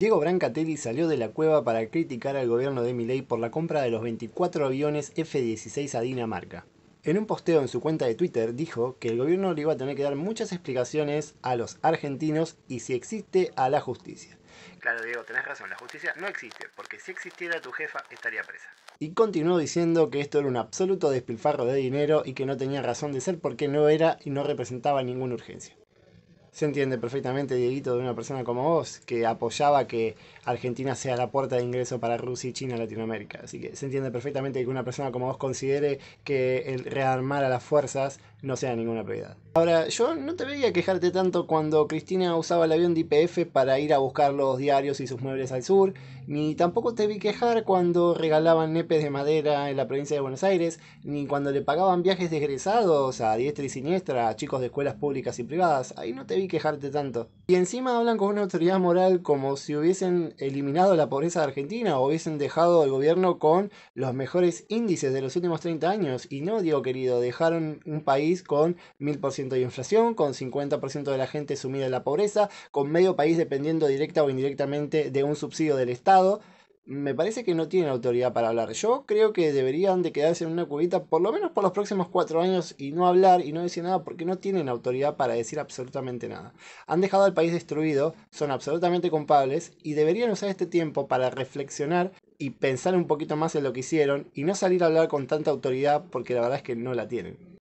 Diego Brancatelli salió de la cueva para criticar al gobierno de Milei por la compra de los 24 aviones F-16 a Dinamarca. En un posteo en su cuenta de Twitter dijo que el gobierno le iba a tener que dar muchas explicaciones a los argentinos y si existe a la justicia. Claro, Diego, tenés razón, la justicia no existe, porque si existiera tu jefa estaría presa. Y continuó diciendo que esto era un absoluto despilfarro de dinero y que no tenía razón de ser porque no era y no representaba ninguna urgencia se entiende perfectamente, Dieguito, de una persona como vos, que apoyaba que Argentina sea la puerta de ingreso para Rusia y China a Latinoamérica. Así que se entiende perfectamente que una persona como vos considere que el rearmar a las fuerzas no sea ninguna prioridad. Ahora, yo no te veía quejarte tanto cuando Cristina usaba el avión de IPF para ir a buscar los diarios y sus muebles al sur, ni tampoco te vi quejar cuando regalaban nepes de madera en la provincia de Buenos Aires, ni cuando le pagaban viajes desgresados a diestra y siniestra a chicos de escuelas públicas y privadas. Ahí no te vi quejarte tanto. Y encima hablan con una autoridad moral como si hubiesen eliminado la pobreza de Argentina o hubiesen dejado al gobierno con los mejores índices de los últimos 30 años. Y no, digo querido, dejaron un país con 1000% de inflación, con 50% de la gente sumida en la pobreza, con medio país dependiendo directa o indirectamente de un subsidio del Estado. Me parece que no tienen autoridad para hablar. Yo creo que deberían de quedarse en una cubita por lo menos por los próximos cuatro años y no hablar y no decir nada porque no tienen autoridad para decir absolutamente nada. Han dejado al país destruido, son absolutamente culpables y deberían usar este tiempo para reflexionar y pensar un poquito más en lo que hicieron y no salir a hablar con tanta autoridad porque la verdad es que no la tienen.